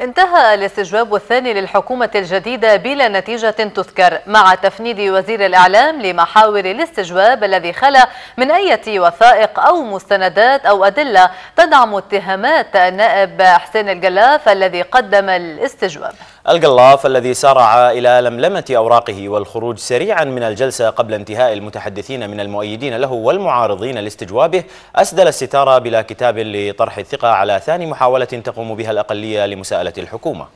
انتهى الاستجواب الثاني للحكومة الجديدة بلا نتيجة تذكر مع تفنيد وزير الإعلام لمحاور الاستجواب الذي خلى من أي وثائق أو مستندات أو أدلة تدعم اتهامات النائب حسين الجلاف الذي قدم الاستجواب الجلاف الذي سارع إلى لملمة أوراقه والخروج سريعا من الجلسة قبل انتهاء المتحدثين من المؤيدين له والمعارضين لاستجوابه أسدل الستارة بلا كتاب لطرح الثقة على ثاني محاولة تقوم بها الأقلية لمساءلة الحكومة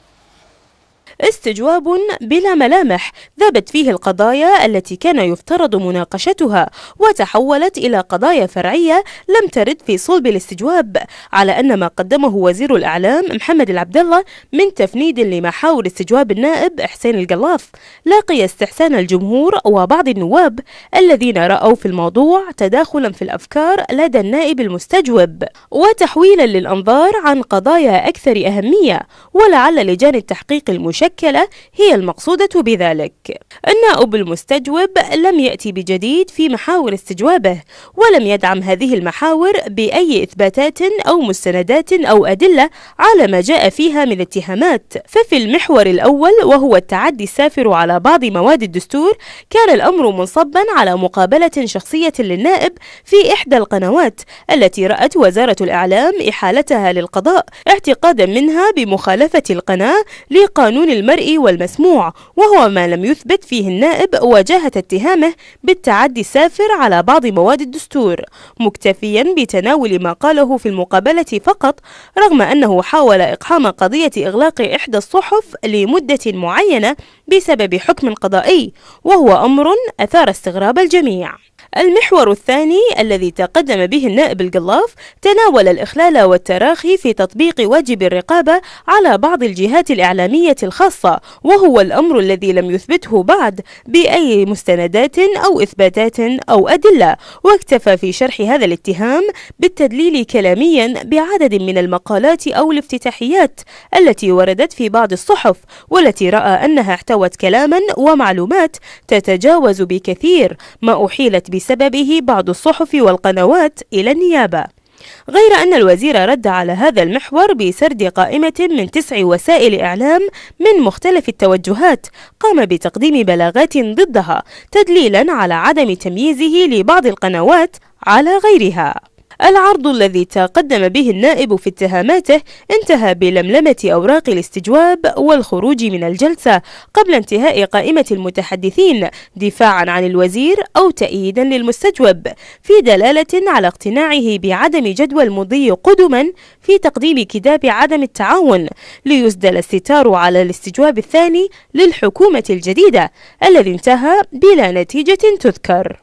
استجواب بلا ملامح ذابت فيه القضايا التي كان يفترض مناقشتها وتحولت إلى قضايا فرعية لم ترد في صلب الاستجواب على أن ما قدمه وزير الإعلام محمد العبد الله من تفنيد لمحاور استجواب النائب حسين القلاف لاقي استحسان الجمهور وبعض النواب الذين رأوا في الموضوع تداخلا في الأفكار لدى النائب المستجوب وتحويلا للأنظار عن قضايا أكثر أهمية ولعل لجان التحقيق المجتمعي المشكلة هي المقصودة بذلك النائب المستجوب لم يأتي بجديد في محاور استجوابه ولم يدعم هذه المحاور بأي إثباتات أو مستندات أو أدلة على ما جاء فيها من اتهامات ففي المحور الأول وهو التعدي السافر على بعض مواد الدستور كان الأمر منصبا على مقابلة شخصية للنائب في إحدى القنوات التي رأت وزارة الإعلام إحالتها للقضاء اعتقادا منها بمخالفة القناة لقانون عيون المرئي والمسموع وهو ما لم يثبت فيه النائب وجاهة اتهامه بالتعدي السافر على بعض مواد الدستور مكتفيا بتناول ما قاله في المقابلة فقط رغم أنه حاول إقحام قضية إغلاق إحدى الصحف لمدة معينة بسبب حكم قضائي وهو أمر أثار استغراب الجميع المحور الثاني الذي تقدم به النائب القلاف تناول الإخلال والتراخي في تطبيق واجب الرقابة على بعض الجهات الإعلامية الخاصة وهو الأمر الذي لم يثبته بعد بأي مستندات أو إثباتات أو أدلة واكتفى في شرح هذا الاتهام بالتدليل كلاميا بعدد من المقالات أو الافتتاحيات التي وردت في بعض الصحف والتي رأى أنها احتوت كلاما ومعلومات تتجاوز بكثير ما أحيلت بسبب بسببه بعض الصحف والقنوات إلى النيابة غير أن الوزير رد على هذا المحور بسرد قائمة من تسع وسائل إعلام من مختلف التوجهات قام بتقديم بلاغات ضدها تدليلا على عدم تمييزه لبعض القنوات على غيرها العرض الذي تقدم به النائب في اتهاماته انتهى بلملمة أوراق الاستجواب والخروج من الجلسة قبل انتهاء قائمة المتحدثين دفاعا عن الوزير أو تأييدا للمستجوب في دلالة على اقتناعه بعدم جدوى المضي قدما في تقديم كتاب عدم التعاون ليسدل الستار على الاستجواب الثاني للحكومة الجديدة الذي انتهى بلا نتيجة تذكر